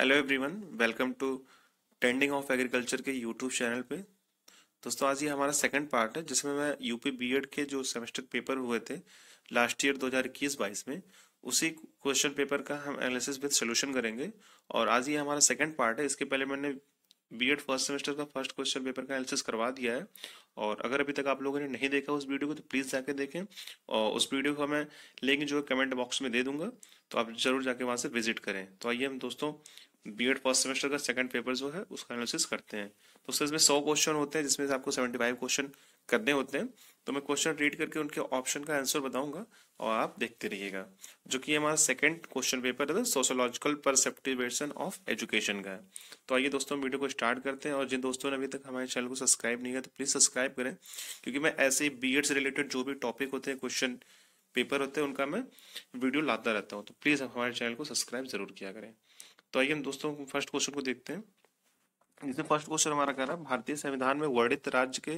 hello everyone welcome to trending of agriculture के YouTube channel पे दोस्तों आज ये हमारा सेकंड पार्ट है जिसमें मैं यूपी बीएड के जो सेमेस्टर पेपर हुए थे लास्ट ईयर 2021-22 में उसी क्वेश्चन पेपर का हम एनालिसिस विद सोल्यूशन करेंगे और आज ये हमारा सेकंड पार्ट है इसके पहले मैंने बी फर्स्ट सेमेस्टर का फर्स्ट क्वेश्चन पेपर का एनालिसिस करवा दिया है और अगर अभी तक आप लोगों ने नहीं देखा उस वीडियो को तो प्लीज़ जाके देखें और उस वीडियो को मैं लिंक जो है कमेंट बॉक्स में दे दूंगा तो आप जरूर जाके वहाँ से विजिट करें तो आइए हम दोस्तों बी एड फर्स्ट सेमेस्टर का सेकंड पेपर जो है उसका एनालिसिस करते हैं तो सर इसमें सौ क्वेश्चन होते हैं जिसमें से आपको सेवेंटी फाइव क्वेश्चन करने होते हैं तो मैं क्वेश्चन रीड करके उनके ऑप्शन का आंसर बताऊंगा और आप देखते रहिएगा जो कि हमारा सेकंड क्वेश्चन पेपर है सोशोलॉजिकल परसेप्टिवेशन ऑफ एजुकेशन का है तो आइए दोस्तों वीडियो को स्टार्ट करते हैं और जिन दोस्तों ने अभी तक हमारे चैनल को सब्सक्राइब नहीं किया तो प्लीज़ सब्सक्राइब करें क्योंकि मैं ऐसे ही बी से रिलेटेड जो भी टॉपिक होते हैं क्वेश्चन पेपर होते हैं उनका मैं वीडियो लाता रहता हूँ तो प्लीज़ हमारे चैनल को सब्सक्राइब जरूर किया करें तो आइए हम दोस्तों फर्स्ट क्वेश्चन को देखते हैं जिसमें फर्स्ट क्वेश्चन हमारा कह रहा है भारतीय संविधान में वर्णित राज्य के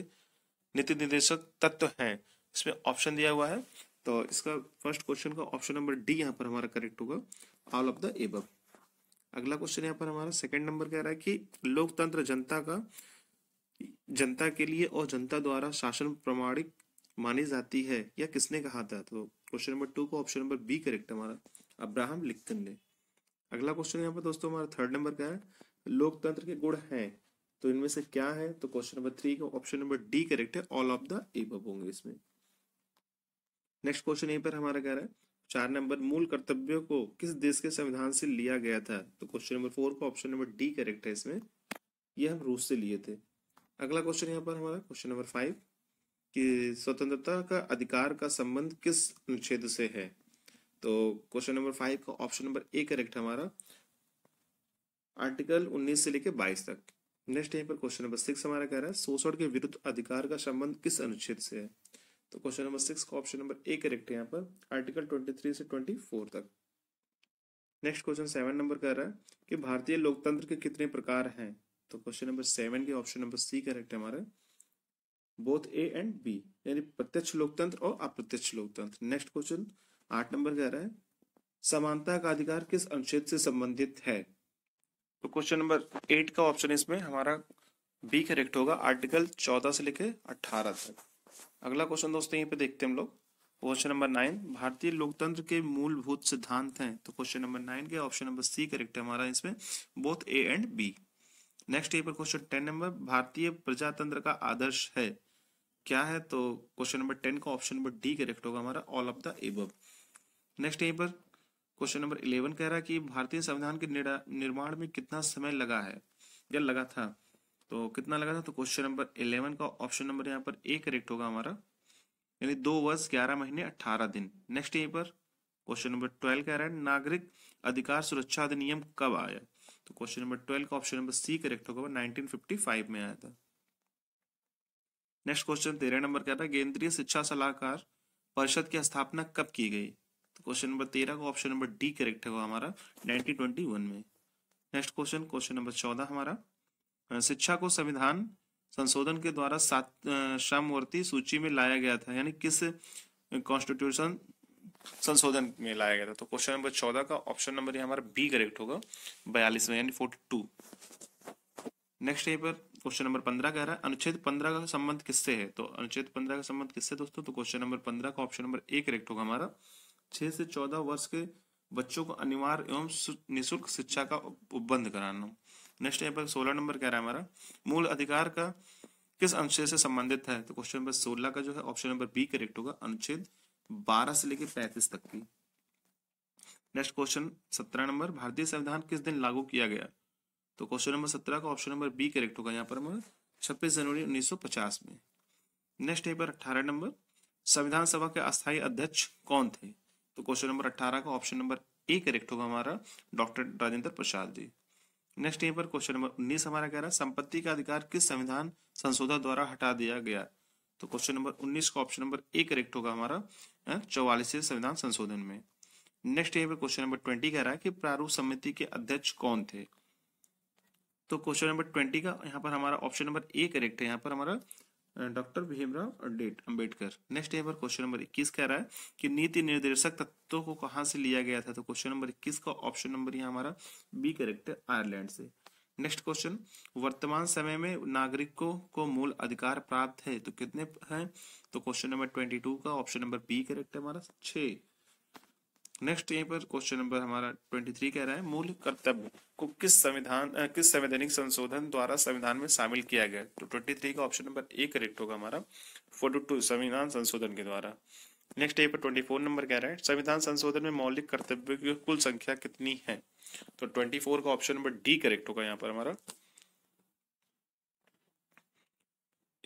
नीति निर्देशक तत्व हैं इसमें ऑप्शन दिया हुआ है तो इसका फर्स्ट क्वेश्चन का ऑप्शन नंबर डी यहाँ पर हमारा करेक्ट होगा ऑल ऑफ द एब अगला क्वेश्चन यहाँ पर हमारा सेकंड नंबर कह रहा है कि लोकतंत्र जनता का जनता के लिए और जनता द्वारा शासन प्रमाणिक मानी जाती है या किसने कहा था तो क्वेश्चन नंबर टू का ऑप्शन नंबर बी करेक्ट हमारा अब्राहम लिंकन ने अगला क्वेश्चन यहाँ पर दोस्तों हमारा थर्ड नंबर का है लोकतंत्र के गुण हैं तो इनमें से क्या है तो क्वेश्चन नंबर थ्री का ऑप्शन नंबर डी करेक्ट है ऑल ऑफ द एबव होंगे इसमें नेक्स्ट क्वेश्चन यहीं पर हमारा कह रहा है चार नंबर मूल कर्तव्यों को किस देश के संविधान से लिया गया था तो क्वेश्चन नंबर फोर का ऑप्शन नंबर डी करेक्ट है इसमें यह हम रूस से लिए थे अगला क्वेश्चन यहाँ पर हमारा क्वेश्चन नंबर फाइव कि स्वतंत्रता का अधिकार का संबंध किस अनुच्छेद से है तो क्वेश्चन नंबर फाइव का ऑप्शन नंबर ए करेक्ट हमारा आर्टिकल 19 से लेकर 22 तक नेक्स्ट यहाँ पर क्वेश्चन नंबर सिक्स हमारा कह रहा है शोषण के विरुद्ध अधिकार का संबंध किस अनुच्छेद से है तो क्वेश्चन नंबर सिक्स का ऑप्शन नंबर ए करेक्ट है यहाँ पर आर्टिकल 23 से 24 तक नेक्स्ट क्वेश्चन सेवन नंबर कह रहा है कि भारतीय लोकतंत्र के कितने प्रकार हैं तो क्वेश्चन नंबर सेवन के ऑप्शन नंबर सी करेक्ट है हमारा बोथ ए एंड बी यानी प्रत्यक्ष लोकतंत्र और अप्रत्यक्ष लोकतंत्र नेक्स्ट क्वेश्चन आठ नंबर कह रहा है समानता का अधिकार किस अनुच्छेद से संबंधित है तो क्वेश्चन नंबर एट का ऑप्शन इसमें हमारा बी करेक्ट होगा आर्टिकल चौदह से लेकर अठारह तक अगला क्वेश्चन दोस्तों यहीं पे देखते हैं हम लोग क्वेश्चन नंबर नाइन भारतीय लोकतंत्र के मूलभूत सिद्धांत हैं तो क्वेश्चन नंबर नाइन के ऑप्शन नंबर सी करेक्ट है हमारा इसमें both A and B next यहाँ पर क्वेश्चन टेन नंबर भारतीय प्रजातंत्र का आदर्श है क्या है तो क्वेश्चन नंबर टेन का ऑप्शन नंबर डी करेक्ट होगा हमारा all of the above next यहीं पर क्वेश्चन नंबर इलेवन कह रहा है कि भारतीय संविधान के निर्माण में कितना समय लगा है या लगा था तो कितना लगा था तो क्वेश्चन नंबर इलेवन का ऑप्शन नंबर यहाँ पर ए करेक्ट होगा हमारा यानी दो वर्ष ग्यारह महीने अट्ठारह दिन नेक्स्ट यहीं पर क्वेश्चन नंबर ट्वेल्व कह रहा है नागरिक अधिकार सुरक्षा अधिनियम कब आया तो क्वेश्चन नंबर ट्वेल्व का ऑप्शन नंबर सी करेक्ट होगा 1955 में आया था नेक्स्ट क्वेश्चन तेरह नंबर कह रहा है केंद्रीय शिक्षा सलाहकार परिषद की स्थापना कब की गई क्वेश्चन नंबर तेरह का ऑप्शन नंबर डी करेक्ट होगा हमारा नाइनटीन ट्वेंटी वन में नेक्स्ट क्वेश्चन क्वेश्चन नंबर चौदह हमारा शिक्षा को संविधान संशोधन के द्वारा सात श्रमवर्ती सूची में लाया गया था यानी किस कॉन्स्टिट्यूशन संशोधन में लाया गया था तो क्वेश्चन नंबर चौदह का ऑप्शन नंबर ये हमारा बी करेक्ट होगा बयालीस में यानी फोर्टी टू नेक्स्ट यहाँ पर क्वेश्चन नंबर पंद्रह कह रहा है अनुच्छेद पंद्रह का संबंध किससे है तो अनुच्छेद पंद्रह का संबंध किससे दोस्तों तो क्वेश्चन नंबर पंद्रह का ऑप्शन नंबर ए करेक्ट होगा हमारा छह से चौदह वर्ष के बच्चों को अनिवार्य एवं निःशुल्क शिक्षा का उपबंध कराना नेक्स्ट यहाँ पर सोलह नंबर कह रहा है हमारा मूल अधिकार का किस अनुच्छेद से संबंधित है तो क्वेश्चन नंबर सोलह का जो है ऑप्शन नंबर बी करेक्ट होगा अनुच्छेद बारह से लेकर पैंतीस तक की नेक्स्ट क्वेश्चन सत्रह नंबर भारतीय संविधान किस दिन लागू किया गया तो क्वेश्चन नंबर सत्रह का ऑप्शन नंबर बी करेक्ट होगा यहाँ पर हमारा छब्बीस जनवरी 1950 में नेक्स्ट यहाँ पर अठारह नंबर संविधान सभा के अस्थायी अध्यक्ष कौन थे तो क्वेश्चन नंबर अठारह का ऑप्शन नंबर ए करेक्ट होगा हमारा डॉक्टर राजेंद्र प्रसाद जी नेक्स्ट यहाँ पर क्वेश्चन नंबर उन्नीस हमारा कह रहा है संपत्ति का अधिकार किस संविधान संशोधन द्वारा हटा दिया गया तो क्वेश्चन नंबर उन्नीस का ऑप्शन नंबर ए करेक्ट होगा हमारा चौवालीस संविधान संशोधन में नेक्स्ट यहाँ पर क्वेश्चन नंबर ट्वेंटी कह रहा है कि प्रारूप समिति के अध्यक्ष कौन थे तो क्वेश्चन नंबर ट्वेंटी का यहाँ पर हमारा ऑप्शन नंबर ए करेक्ट है यहाँ पर हमारा डॉक्टर भीमराव अंबेडकर नेक्स्ट यहाँ पर क्वेश्चन नंबर 21 कह रहा है कि नीति निर्देशक तत्वों को कहाँ से लिया गया था तो क्वेश्चन नंबर 21 का ऑप्शन नंबर यहाँ हमारा बी करेक्ट है आयरलैंड से नेक्स्ट क्वेश्चन वर्तमान समय में नागरिकों को मूल अधिकार प्राप्त है तो कितने हैं तो क्वेश्चन नंबर टू का ऑप्शन नंबर बी करेक्ट है हमारा छः नेक्स्ट यहीं पर क्वेश्चन नंबर हमारा ट्वेंटी थ्री कह रहा है मूल कर्तव्य को किस संविधान किस संवैधानिक संशोधन द्वारा संविधान में शामिल किया गया तो ट्वेंटी थ्री का ऑप्शन नंबर ए करेक्ट होगा हमारा फोर्टी टू संविधान संशोधन के द्वारा नेक्स्ट यहीं पर ट्वेंटी फोर नंबर कह रहा है संविधान संशोधन में मौलिक कर्तव्य की कुल संख्या कितनी है तो ट्वेंटी फोर का ऑप्शन नंबर डी करेक्ट होगा यहाँ पर हमारा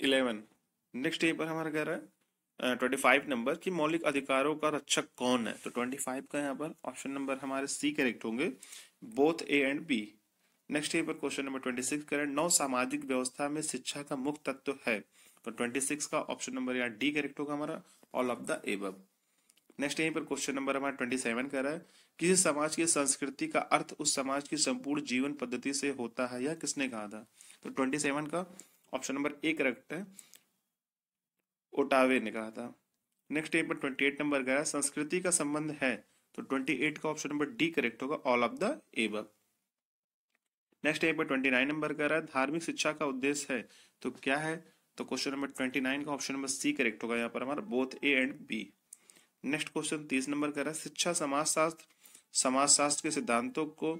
इलेवन नेक्स्ट यहीं पर हमारा कह रहा है ट्वेंटी फाइव नंबर की मौलिक अधिकारों का रक्षक कौन है तो ट्वेंटी फाइव का यहाँ पर ऑप्शन नंबर हमारे सी करेक्ट होंगे both A and B next ये पर क्वेश्चन नंबर ट्वेंटी सिक्स करें नौ सामाजिक व्यवस्था में शिक्षा का मुख्य तत्व है तो ट्वेंटी सिक्स का ऑप्शन नंबर यहाँ डी करेक्ट होगा हमारा all of the above next यहीं पर क्वेश्चन नंबर हमारा ट्वेंटी सेवन कर रहा है किसी समाज की संस्कृति का अर्थ उस समाज की संपूर्ण जीवन पद्धति से होता है यह किसने कहा था तो ट्वेंटी सेवन का ऑप्शन नंबर ए करेक्ट है ओटावे ने कहा था नेक्स्ट एट पर ट्वेंटी एट नंबर गया संस्कृति का संबंध है तो ट्वेंटी एट का ऑप्शन नंबर डी करेक्ट होगा all of the above next एट पर ट्वेंटी नाइन नंबर कह रहा है धार्मिक शिक्षा का उद्देश्य है तो क्या है तो क्वेश्चन नंबर ट्वेंटी नाइन का ऑप्शन नंबर सी करेक्ट होगा यहाँ पर हमारा both A and B next question तीस नंबर कह रहा है शिक्षा समाजशास्त्र समाजशास्त्र के सिद्धांतों को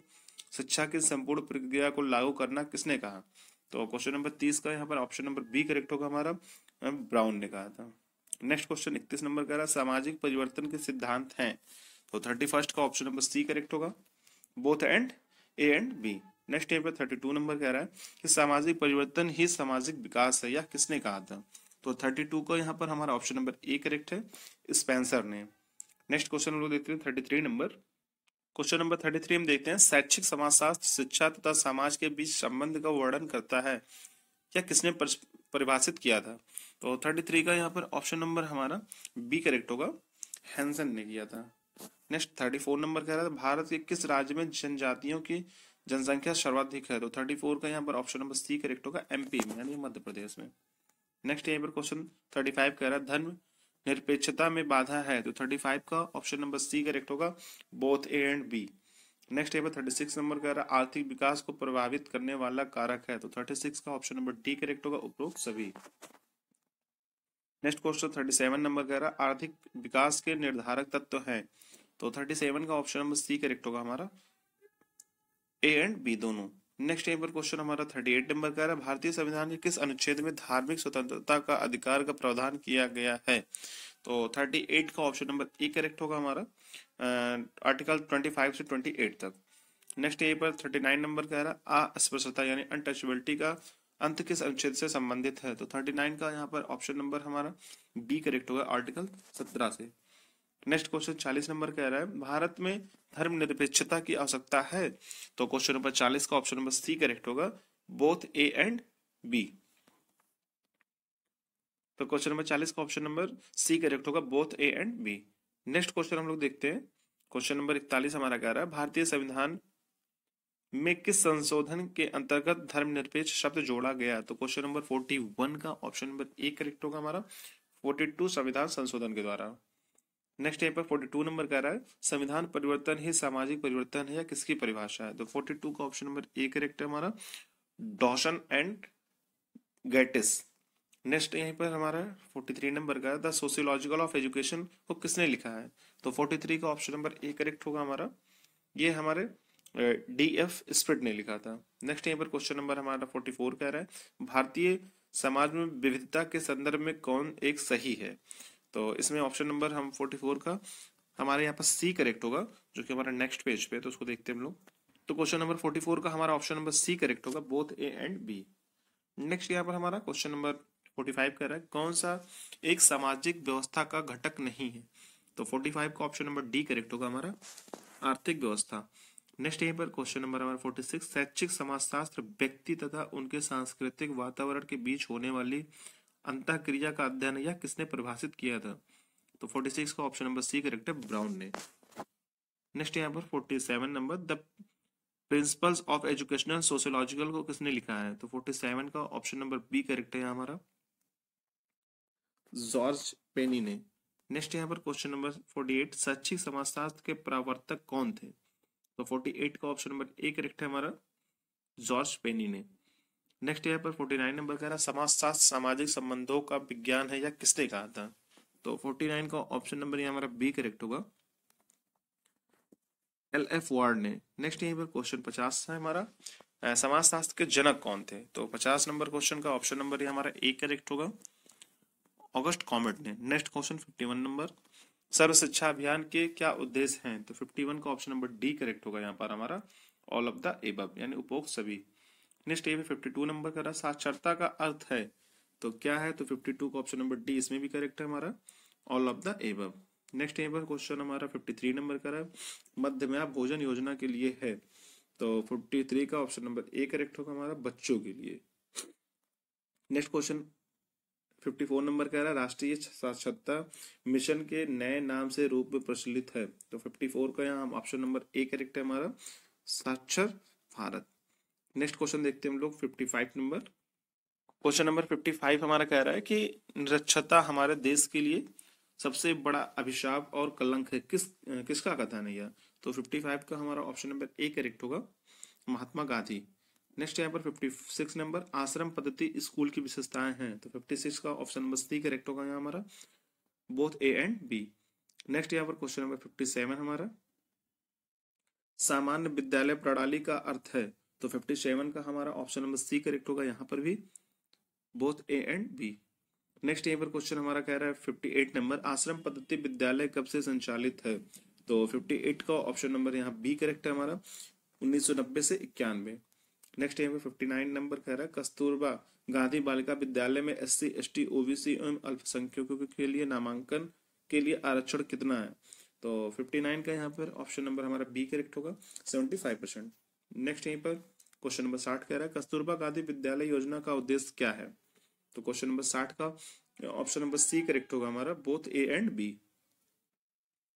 शिक्षा की संपूर्ण प्रक्रिया को लागू करना किसने कहा तो क्वेश्चन नंबर तीस का यहाँ पर ऑप्शन नंबर बी करेक्ट होगा हमारा ब्राउन ने कहा था नेक्स्ट क्वेश्चन इकतीस नंबर कह रहा सामाजिक परिवर्तन के सिद्धांत हैं तो थर्टी फर्स्ट का ऑप्शन नंबर सी करेक्ट होगा both and A and B next यहाँ पर थर्टी टू नंबर कह रहा है कि सामाजिक परिवर्तन ही सामाजिक विकास है या किसने कहा था तो थर्टी टू का यहाँ पर हमारा ऑप्शन नंबर ए करेक्ट है स्पेंसर ने नेक्स्ट क्वेश्चन हम लोग देखते हैं थर्टी थ्री नंबर क्वेश्चन नंबर थर्टी थ्री हम देखते हैं शैक्षिक समाजशास्त्र शिक्षा तथा समाज के बीच संबंध का वर्णन करता है या किसने परिभाषित किया था तो थर्टी थ्री का यहाँ पर ऑप्शन नंबर हमारा बी करेक्ट होगा हैंसन ने किया था नेक्स्ट थर्टी फोर नंबर कह रहा था भारत के किस राज्य में जनजातियों की जनसंख्या सर्वाधिक है तो थर्टी फोर का यहाँ पर ऑप्शन नंबर सी करेक्ट होगा एमपी में यानी मध्य प्रदेश में नेक्स्ट यहाँ पर क्वेश्चन थर्टी फाइव कह रहा है धर्म निरपेक्षता में बाधा है तो थर्टी फाइव का ऑप्शन नंबर सी करेक्ट होगा both A and B next यहाँ पर थर्टी सिक्स नंबर कह रहा है आर्थिक विकास को प्रभावित करने वाला कारक है तो थर्टी सिक्स का ऑप्शन नंबर डी करेक्ट होगा उपरोक्त सभी next question thirty seven number कह रहा आर्थिक विकास के निर्धारक तत्व तो हैं तो थर्टी सेवन का ऑप्शन नंबर सी करेक्ट होगा हमारा ए एंड बी दोनों नेक्स्ट यहाँ पर क्वेश्चन हमारा थर्टी एट नंबर कह रहा है भारतीय संविधान के किस अनुच्छेद में धार्मिक स्वतंत्रता का अधिकार का प्रावधान किया गया है तो थर्टी एट का ऑप्शन नंबर ए करेक्ट होगा हमारा आर्टिकल ट्वेंटी फाइव से ट्वेंटी एट तक नेक्स्ट यहीं पर थर्टी नाइन नंबर कह रहा है अस्पृश्यता यानी अनटचबिलिटी का अंत किस अनुच्छेद से संबंधित है तो 39 का यहाँ पर ऑप्शन नंबर हमारा बी करेक्ट होगा आर्टिकल 17 से नेक्स्ट क्वेश्चन 40 नंबर कह रहा है भारत में धर्मनिरपेक्षता की आवश्यकता है तो क्वेश्चन नंबर 40 का ऑप्शन नंबर सी करेक्ट होगा बोथ ए एंड बी तो क्वेश्चन नंबर 40 का ऑप्शन नंबर सी करेक्ट होगा both A and B next question हम लोग देखते हैं क्वेश्चन नंबर इकतालीस हमारा कह रहा है भारतीय संविधान में किस संशोधन के अंतर्गत धर्मनिरपेक्ष शब्द जोड़ा गया तो क्वेश्चन नंबर फोर्टी वन का ऑप्शन नंबर ए करेक्ट होगा हमारा फोर्टी टू संविधान संशोधन के द्वारा नेक्स्ट यहाँ पर फोर्टी टू नंबर कह रहा है संविधान परिवर्तन ही सामाजिक परिवर्तन है या किसकी परिभाषा है तो फोर्टी का ऑप्शन नंबर ए करेक्ट है हमारा डॉशन एंड गैटिस नेक्स्ट यहीं पर हमारा फोर्टी थ्री नंबर का द सोशियोलॉजिकल ऑफ एजुकेशन को किसने लिखा है तो फोर्टी थ्री का ऑप्शन नंबर ए करेक्ट होगा हमारा ये हमारे डी एफ स्प्रिट ने लिखा था नेक्स्ट यहाँ पर क्वेश्चन नंबर हमारा फोर्टी फोर कह रहा है भारतीय समाज में विविधता के संदर्भ में कौन एक सही है तो इसमें ऑप्शन नंबर हम फोर्टी फोर का हमारे यहाँ पर सी करेक्ट होगा जो कि हमारा नेक्स्ट पेज पे तो उसको देखते हैं हम लोग तो क्वेश्चन नंबर फोर्टी फोर का हमारा ऑप्शन नंबर सी करेक्ट होगा both A and B next यहाँ पर हमारा क्वेश्चन नंबर फोर्टी फाइव कह रहा है कौन सा एक सामाजिक व्यवस्था का घटक नहीं है तो फोर्टी फाइव का ऑप्शन नंबर डी करेक्ट होगा हमारा आर्थिक व्यवस्था नेक्स्ट यहीं पर क्वेश्चन नंबर हमारा फोर्टी सिक्स शैक्षिक समाजशास्त्र व्यक्ति तथा उनके सांस्कृतिक वातावरण के बीच होने वाली अंत क्रिया का अध्ययन यह किसने परिभाषित किया था तो फोर्टी सिक्स का ऑप्शन नंबर सी करेक्ट है ब्राउन ने नेक्स्ट यहाँ पर forty seven number the principles of educational sociological को किसने लिखा है तो फोर्टी सेवन का ऑप्शन नंबर बी करेक्ट है यहाँ हमारा जॉर्ज पेनी ने नेक्स्ट यहाँ पर क्वेश्चन नंबर फोर्टी एट शैक्षिक समाजशास्त्र के प्रवर्तक कौन थे तो 48 का ऑप्शन नंबर ए करेक्ट है हमारा जॉर्ज पेनी ने नेक्स्ट यहाँ पर 49 नंबर कह रहा समाजशास्त्र सामाजिक संबंधों का विज्ञान है या किसने कहा था तो 49 का ऑप्शन नंबर यहाँ हमारा बी करेक्ट होगा एल एफ वार्ड ने नेक्स्ट यहीं पर क्वेश्चन पचास है हमारा समाजशास्त्र के जनक कौन थे तो पचास नंबर क्वेश्चन का ऑप्शन नंबर यहाँ हमारा ए करेक्ट होगा ऑगस्ट कॉमेट ने next question fifty one number सर्व शिक्षा अभियान के क्या उद्देश्य हैं तो 51 का ऑप्शन नंबर डी करेक्ट होगा यहाँ पर हमारा ऑल ऑफ द एब यानी उपोक्त सभी next a fifty two number कर रहा साक्षरता का अर्थ है तो क्या है तो फिफ्टी टू का ऑप्शन नंबर डी इसमें भी करेक्ट है हमारा all of the above next यहाँ पर क्वेश्चन हमारा थ्री नंबर का है मध्यमया भोजन योजना के लिए है तो थ्री का ऑप्शन नंबर ए करेक्ट होगा हमारा बच्चों के लिए next question fifty four number कह रहा है राष्ट्रीय साक्षरता मिशन के नए नाम से रूप में प्रचलित है तो फिफ्टी फोर का यहाँ ऑप्शन नंबर ए करेक्ट है हमारा साक्षर भारत नेक्स्ट क्वेश्चन देखते हैं हम लोग fifty five number question number fifty five हमारा कह रहा है कि निरक्षता हमारे देश के लिए सबसे बड़ा अभिशाप और कलंक है किस किसका कथन है यह तो फिफ्टी फाइव का हमारा ऑप्शन नंबर ए करेक्ट होगा महात्मा गांधी नेक्स्ट यहाँ पर 56 नंबर आश्रम पद्धति स्कूल की विशेषताएं हैं तो 56 का ऑप्शन नंबर सी करेक्ट होगा यहाँ हमारा both A and B next यहाँ पर क्वेश्चन नंबर 57 हमारा सामान्य विद्यालय प्रणाली का अर्थ है तो 57 का हमारा ऑप्शन नंबर सी करेक्ट होगा यहाँ पर भी both A and B next यहाँ पर क्वेश्चन हमारा कह रहा है 58 नंबर आश्रम पद्धति विद्यालय कब से संचालित है तो एट का ऑप्शन नंबर यहाँ बी करेक्ट है हमारा नब्बे से इक्यानवे नेक्स्ट यहाँ पे फिफ्टी नाइन नंबर कह रहा है कस्तूरबा गांधी बालिका विद्यालय में S C S T OBC एवं अल्पसंख्यकों के लिए नामांकन के लिए आरक्षण कितना है तो फिफ्टी नाइन का यहाँ पर ऑप्शन नंबर हमारा बी करेक्ट होगा सेवेंटी फाइव परसेंट नेक्स्ट यहीं पर क्वेश्चन नंबर साठ कह रहा है कस्तूरबा गांधी विद्यालय योजना का उद्देश्य क्या है तो क्वेश्चन नंबर साठ का ऑप्शन नंबर सी करेक्ट होगा हमारा both A and B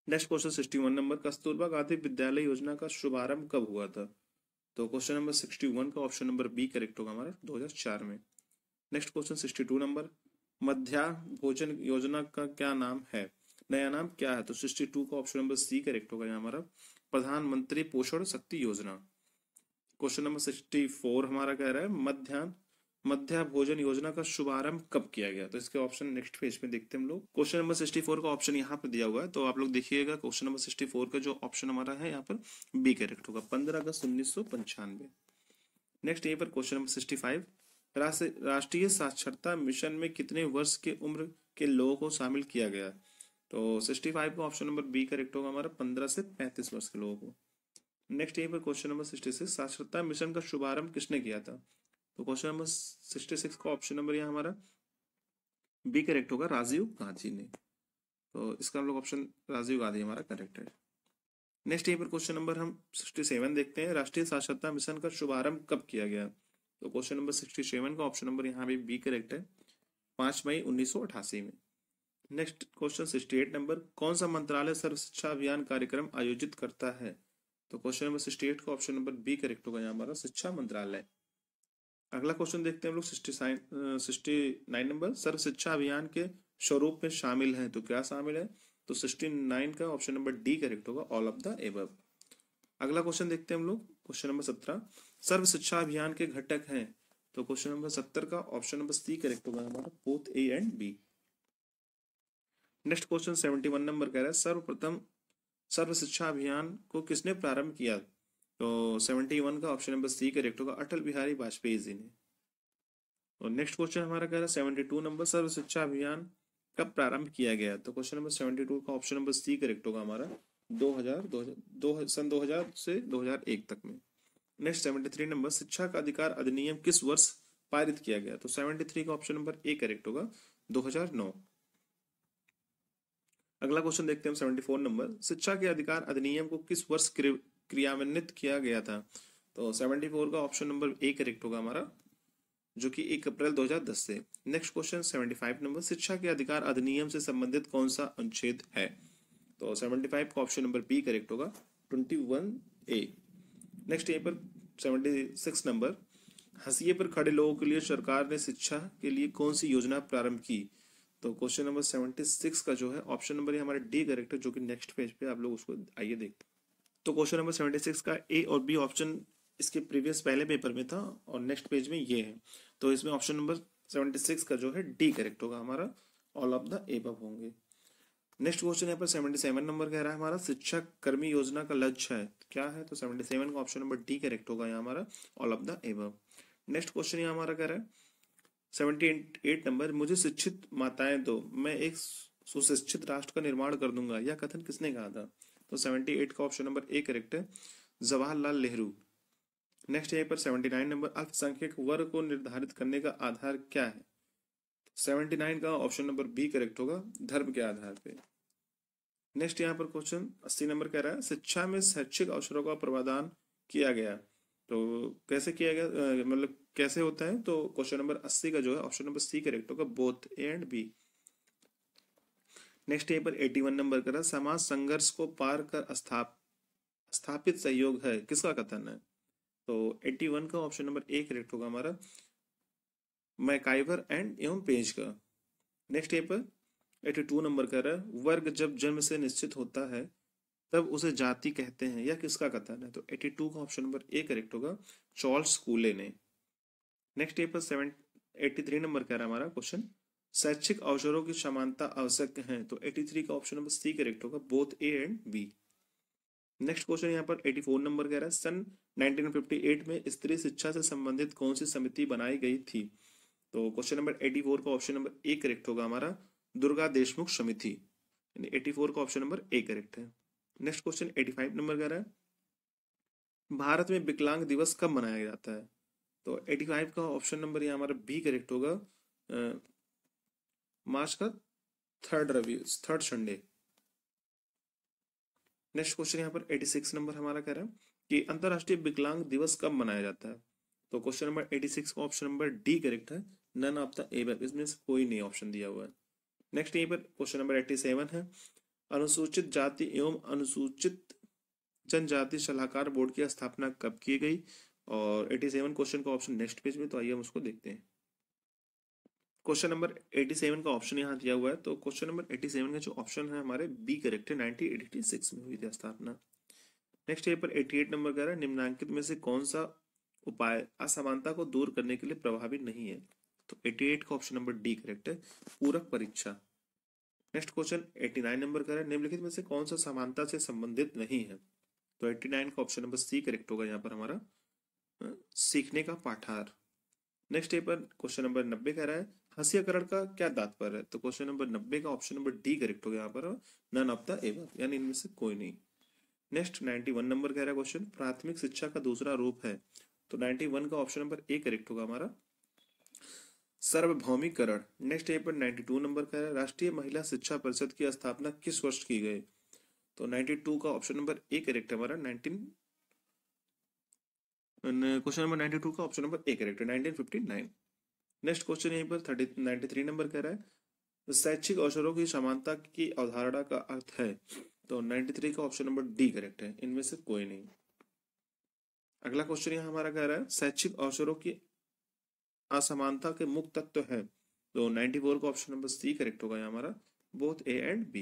next question sixty one number Kasturba Gandhi Vidyalaya योजना का शुभारंभ कब हुआ था तो क्वेश्चन नंबर सिक्सटी वन का ऑप्शन नंबर बी करेक्ट होगा हमारा चार में next question sixty two number मध्या भोजन योजना का क्या नाम है नया नाम क्या है तो सिक्सटी टू का ऑप्शन नंबर सी करेक्ट होगा यहाँ हमारा प्रधानमंत्री पोषण शक्ति योजना क्वेश्चन नंबर सिक्सटी फोर हमारा कह रहा है मध्यान्ह मध्याह भोजन योजना का शुभारंभ कब किया गया तो इसके ऑप्शन नेक्स्ट पेज में देखते हैं हम लोग क्वेश्चन नंबर सिक्सटी फोर का ऑप्शन यहाँ पर दिया हुआ है तो आप लोग देखिएगा क्वेश्चन नंबर सिक्सटी फोर का जो ऑप्शन हमारा है यहाँ पर बी करेक्ट होगा पंद्रह अगस्त उन्नीस सौ पंचानवे नेक्स्ट यहीं पर क्वेश्चन नंबर सिक्सटी फाइव राष्ट्रीय साक्षरता मिशन में कितने वर्ष के उम्र के लोगों को शामिल किया गया तो सिक्सटी फाइव का ऑप्शन नंबर बी करेक्ट होगा हमारा पंद्रह से पैंतीस वर्ष के लोगों को नेक्स्ट यहीं पर क्वेश्चन नंबर सिक्सटी सिक्स साक्षरता मिशन का शुभारंभ किसने किया था तो क्वेश्चन नंबर सिक्सटी सिक्स का ऑप्शन नंबर यहाँ हमारा बी करेक्ट होगा राजीव गांधी ने तो इसका हम मतलब लोग ऑप्शन राजीव गांधी हमारा करेक्ट है नेक्स्ट यहीं पर क्वेश्चन नंबर हम सिक्सटी सेवन देखते हैं राष्ट्रीय साक्षरता मिशन का शुभारंभ कब किया गया तो क्वेश्चन नंबर सिक्सटी सेवन का ऑप्शन नंबर यहाँ भी बी करेक्ट है पाँच मई उन्नीस सौ अठासी में next question sixty eight number कौन सा मंत्रालय सर्व शिक्षा अभियान कार्यक्रम आयोजित करता है तो क्वेश्चन नंबर सिक्सटी एट का ऑप्शन नंबर बी करेक्ट होगा यहाँ हमारा शिक्षा मंत्रालय अगला क्वेश्चन देखते हैं हम लोग सिक्सटी सिक्सटी नाइन नंबर सर्व शिक्षा अभियान के स्वरूप में शामिल है तो क्या शामिल है तो सिक्सटी नाइन का ऑप्शन नंबर डी करेक्ट होगा ऑल ऑफ द एब अगला क्वेश्चन देखते हैं हम लोग क्वेश्चन नंबर सत्रह सर्व शिक्षा अभियान के घटक हैं तो क्वेश्चन नंबर सत्तर का ऑप्शन नंबर सी करेक्ट होगा हमारा both A and B next question seventy one number कह रहा है सर्वप्रथम सर्व शिक्षा अभियान को किसने प्रारंभ किया तो सेवेंटी वन का ऑप्शन नंबर सी करेक्ट होगा अटल बिहारी वाजपेयी जी ने और नेक्स्ट क्वेश्चन हमारा कह रहा है सेवेंटी टू नंबर सर्व शिक्षा अभियान कब प्रारंभ किया गया तो क्वेश्चन नंबर सेवेंटी टू का ऑप्शन नंबर सी करेक्ट होगा हमारा दो हजार दो सन दो हजार से दो हजार एक तक में नेक्स्ट सेवेंटी थ्री नंबर शिक्षा का अधिकार अधिनियम किस वर्ष पारित किया गया तो सेवेंटी थ्री का ऑप्शन नंबर ए करेक्ट होगा दो हजार नौ अगला क्वेश्चन देखते हैं सेवेंटी फोर नंबर शिक्षा के अधिकार अधिनियम को किस वर्ष क्रियान्वित किया गया था तो सेवेंटी फोर का ऑप्शन नंबर ए करेक्ट होगा हमारा जो कि एक अप्रैल दो हजार दस से next question seventy five number शिक्षा के अधिकार अधिनियम से संबंधित कौन सा अनुच्छेद है तो सेवेंटी फाइव का ऑप्शन नंबर बी करेक्ट होगा ट्वेंटी वन ए नेक्स्ट यहाँ पर सेवेंटी सिक्स नंबर हसीिए पर खड़े लोगों के लिए सरकार ने शिक्षा के लिए कौन सी योजना प्रारंभ की तो क्वेश्चन नंबर सेवेंटी सिक्स का जो है ऑप्शन नंबर ये हमारे डी करेक्ट है जो कि नेक्स्ट पेज पे आप लोग उसको आइए देखते तो क्वेश्चन नंबर सेवेंटी सिक्स का ए और बी ऑप्शन इसके प्रीवियस पहले पेपर में था और नेक्स्ट पेज में ये है तो इसमें ऑप्शन नंबर सेवेंटी सिक्स का जो है डी करेक्ट होगा हमारा ऑल ऑफ द एब होंगे नेक्स्ट क्वेश्चन यहाँ पर सेवेंटी सेवन नंबर कह रहा है हमारा शिक्षा कर्मी योजना का लक्ष्य है क्या है तो सेवेंटी सेवन का ऑप्शन नंबर डी करेक्ट होगा यहाँ हमारा all of the above next question यहाँ हमारा कह रहा है सेवेंटी एट नंबर मुझे शिक्षित माताएं दो मैं एक सुशिक्षित राष्ट्र का निर्माण कर दूंगा यह कथन किसने कहा था तो सेवेंटी एट का ऑप्शन नंबर ए करेक्ट है जवाहरलाल नेहरू नेक्स्ट यहीं पर सेवेंटी नाइन नंबर अल्पसंख्यक वर्ग को निर्धारित करने का आधार क्या है सेवेंटी नाइन का ऑप्शन नंबर बी करेक्ट होगा धर्म के आधार पे नेक्स्ट यहाँ पर क्वेश्चन अस्सी नंबर कह रहा है शिक्षा में शैक्षिक अवसरों का प्रावधान किया गया तो कैसे किया गया मतलब कैसे होता है तो क्वेश्चन नंबर अस्सी का जो है ऑप्शन नंबर सी करेक्ट होगा both A and B next यहाँ पर वन नंबर कर समाज संघर्ष को पार कर स्थाप स्थापित सहयोग है किसका कथन है तो वन का ऑप्शन नंबर ए करेक्ट होगा हमारा मैकाइवर एंड एवं पेज का नेक्स्ट यहाँ पर एटी टू नंबर कर रहा है वर्ग जब जन्म से निश्चित होता है तब उसे जाति कहते हैं या किसका कथन है तो 82 का ऑप्शन नंबर ए करेक्ट होगा चार्ल्स कूले ने नेक्स्ट ये सेवन एट्टी थ्री नंबर कह रहा है हमारा क्वेश्चन शैक्षिक अवसरों की समानता आवश्यक है तो 83 का ऑप्शन नंबर सी करेक्ट होगा both A and B next question यहाँ पर 84 नंबर कह रहा है सन 1958 में स्त्री शिक्षा से संबंधित कौन सी समिति बनाई गई थी तो क्वेश्चन नंबर 84 का ऑप्शन नंबर ए करेक्ट होगा हमारा दुर्गा देशमुख समिति यानी 84 का ऑप्शन नंबर ए करेक्ट है next question eighty five number कह रहा है भारत में विकलांग दिवस कब मनाया जाता है तो एटी फाइव का ऑप्शन नंबर यहाँ हमारा बी करेक्ट होगा मार्च का थर्ड रवि थर्ड संडे नेक्स्ट क्वेश्चन यहाँ पर एटी सिक्स नंबर हमारा कह रहा है कि अंतर्राष्ट्रीय विकलांग दिवस कब मनाया जाता है तो क्वेश्चन नंबर एटी सिक्स का ऑप्शन नंबर डी करेक्ट है नन ऑफ द एब इसमें कोई नहीं ऑप्शन दिया हुआ है नेक्स्ट यहीं पर क्वेश्चन नंबर एट्टी सेवन है अनुसूचित जाति एवं अनुसूचित जनजाति सलाहकार बोर्ड की स्थापना कब की गई और 87 क्वेश्चन का ऑप्शन नेक्स्ट पेज में तो आइए हम उसको देखते हैं क्वेश्चन नंबर 87 का ऑप्शन यहाँ दिया हुआ है तो क्वेश्चन नंबर 87 का जो ऑप्शन है हमारे बी करेक्ट है 1986 में हुई थी स्थापना नेक्स्ट यहाँ पर 88 नंबर कह रहा है निम्नांकित में से कौन सा उपाय असमानता को दूर करने के लिए प्रभावी नहीं है तो 88 का ऑप्शन नंबर डी करेक्ट है पूरक परीक्षा नेक्स्ट क्वेश्चन 89 नंबर का है निम्नलिखित में से कौन सा समानता से संबंधित नहीं है तो 89 का ऑप्शन नंबर सी करेक्ट होगा यहाँ पर हमारा सीखने का पाठार नेक्स्ट पेपर क्वेश्चन नंबर नब्बे कह रहा है हस्यकरण का क्या तात्पर्य है तो क्वेश्चन नंबर नब्बे का ऑप्शन नंबर डी करेक्ट हो गया यहाँ पर नन ऑफ द एवर यानी इनमें से कोई नहीं नेक्स्ट नाइनटी वन नंबर कह रहा है क्वेश्चन प्राथमिक शिक्षा का दूसरा रूप है तो नाइनटी वन का ऑप्शन नंबर ए करेक्ट होगा हमारा सार्वभौमिकरण नेक्स्ट यहाँ पर 92 नंबर का है राष्ट्रीय महिला शिक्षा परिषद की स्थापना किस वर्ष की गई तो 92 का ऑप्शन नंबर ए करेक्ट हमारा 19 क्वेश्चन नंबर 92 का ऑप्शन नंबर ए करेक्ट है 1959 नेक्स्ट क्वेश्चन यहीं पर 30 93 नंबर कह रहा है शैक्षिक अवसरों की समानता की अवधारणा का अर्थ है तो 93 का ऑप्शन नंबर डी करेक्ट है इनमें से कोई नहीं अगला क्वेश्चन यहाँ हमारा कह रहा है शैक्षिक अवसरों की असमानता के मुक्त तत्व तो है तो नाइनटी फोर का ऑप्शन नंबर सी करेक्ट होगा यहाँ हमारा both A and B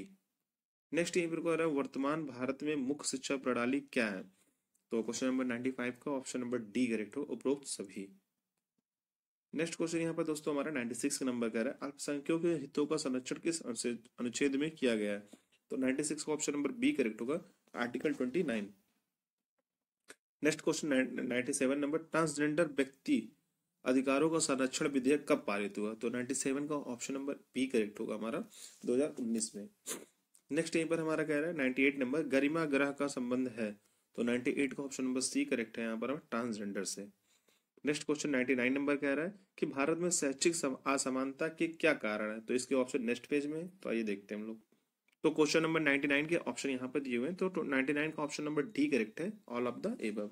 next यहीं पर रहा है वर्तमान भारत में मुख्य शिक्षा प्रणाली क्या है तो क्वेश्चन नंबर फाइव का ऑप्शन नंबर डी करेक्ट हो उपरोक्त सभी नेक्स्ट क्वेश्चन यहाँ पर दोस्तों हमारा सिक्स का नंबर कह रहा है अल्पसंख्यकों के हितों का संरक्षण किस अनुच्छेद में किया गया है तो 96 का ऑप्शन नंबर बी करेक्ट होगा आर्टिकल 29 नेक्स्ट क्वेश्चन 97 नंबर ट्रांसजेंडर व्यक्ति अधिकारों का संरक्षण विधेयक कब पारित हुआ तो 97 का ऑप्शन नंबर बी करेक्ट होगा हमारा 2019 में नेक्स्ट यहीं पर हमारा कह रहा है 98 नंबर गरिमा ग्रह का संबंध है तो 98 का ऑप्शन नंबर सी करेक्ट है यहाँ पर ट्रांसजेंडर से नेक्स्ट क्वेश्चन 99 नंबर कह रहा है कि भारत में शैक्षिक असमानता के क्या कारण है तो इसके ऑप्शन नेक्स्ट पेज में तो आइए देखते हैं हम लोग तो क्वेश्चन नंबर 99 के ऑप्शन यहाँ पर दिए हुए हैं तो, नाइन्टी तो 99 का ऑप्शन नंबर डी करेक्ट है all of the above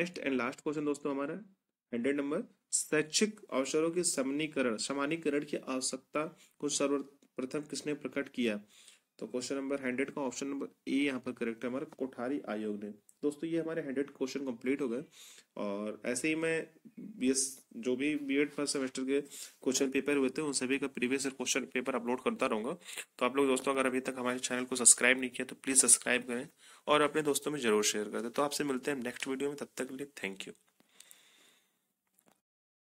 next and last question दोस्तों हमारा हंड्रेड नंबर शैक्षिक अवसरों के समनीकरण समानीकरण की आवश्यकता को सर्वप्रथम किसने प्रकट किया तो क्वेश्चन नंबर हंड्रेड का ऑप्शन नंबर ए यहाँ पर करेक्ट है हमारा कोठारी आयोग ने दोस्तों ये हमारे हंड्रेड क्वेश्चन कंप्लीट हो गए और ऐसे ही मैं बी जो भी बी एड फर्स्ट सेमेस्टर के क्वेश्चन पेपर हुए थे उन सभी का प्रीवियस क्वेश्चन पेपर अपलोड करता रहूँगा तो आप लोग दोस्तों अगर अभी तक हमारे चैनल को सब्सक्राइब नहीं किया तो प्लीज़ सब्सक्राइब करें और अपने दोस्तों में जरूर शेयर कर तो आपसे मिलते हैं नेक्स्ट वीडियो में तब तक के लिए थैंक यू